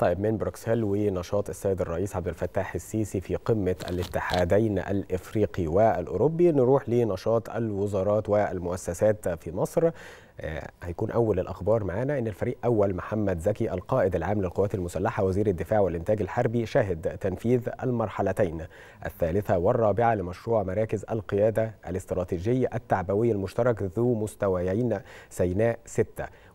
طيب من بروكسل ونشاط السيد الرئيس عبد الفتاح السيسي في قمة الاتحادين الإفريقي والأوروبي نروح لنشاط الوزارات والمؤسسات في مصر آه، هيكون اول الاخبار معانا ان الفريق اول محمد زكي القائد العام للقوات المسلحه وزير الدفاع والانتاج الحربي شهد تنفيذ المرحلتين الثالثه والرابعه لمشروع مراكز القياده الاستراتيجي التعبوي المشترك ذو مستويين سيناء 6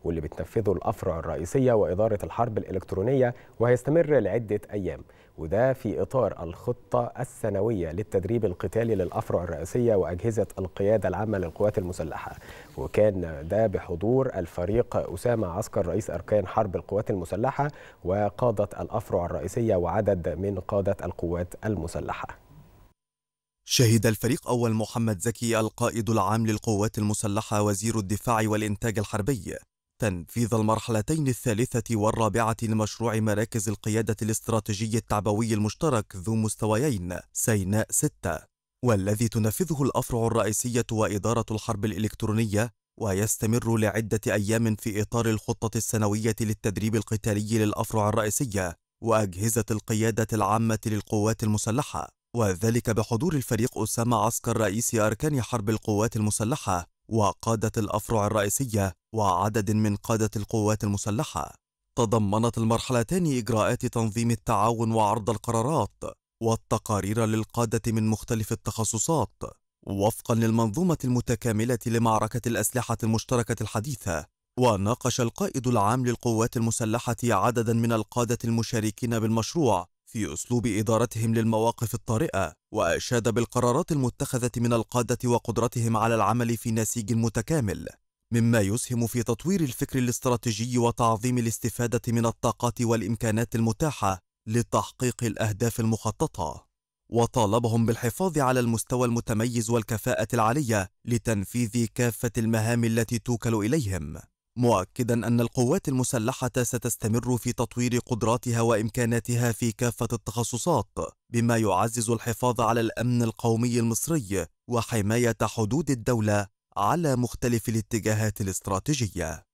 واللي بتنفذه الأفرع الرئيسية وإدارة الحرب الإلكترونية وهيستمر لعدة أيام وده في إطار الخطة السنوية للتدريب القتالي للأفرع الرئيسية وأجهزة القيادة العامة للقوات المسلحة وكان ده بحضور الفريق أسامة عسكر رئيس أركان حرب القوات المسلحة وقادة الأفرع الرئيسية وعدد من قادة القوات المسلحة شهد الفريق أول محمد زكي القائد العام للقوات المسلحة وزير الدفاع والإنتاج الحربي تنفيذ المرحلتين الثالثة والرابعة لمشروع مراكز القيادة الاستراتيجي التعبوي المشترك ذو مستويين سيناء 6 والذي تنفذه الأفرع الرئيسية وإدارة الحرب الإلكترونية ويستمر لعدة أيام في إطار الخطة السنوية للتدريب القتالي للأفرع الرئيسية وأجهزة القيادة العامة للقوات المسلحة وذلك بحضور الفريق أسامة عسكر رئيس أركان حرب القوات المسلحة وقادة الأفرع الرئيسية وعدد من قادة القوات المسلحة تضمنت المرحلتان إجراءات تنظيم التعاون وعرض القرارات والتقارير للقادة من مختلف التخصصات وفقا للمنظومة المتكاملة لمعركة الأسلحة المشتركة الحديثة وناقش القائد العام للقوات المسلحة عددا من القادة المشاركين بالمشروع في أسلوب إدارتهم للمواقف الطارئة وأشاد بالقرارات المتخذة من القادة وقدرتهم على العمل في نسيج متكامل مما يسهم في تطوير الفكر الاستراتيجي وتعظيم الاستفادة من الطاقات والإمكانات المتاحة لتحقيق الأهداف المخططة وطالبهم بالحفاظ على المستوى المتميز والكفاءة العالية لتنفيذ كافة المهام التي توكل إليهم مؤكدا أن القوات المسلحة ستستمر في تطوير قدراتها وإمكاناتها في كافة التخصصات بما يعزز الحفاظ على الأمن القومي المصري وحماية حدود الدولة على مختلف الاتجاهات الاستراتيجية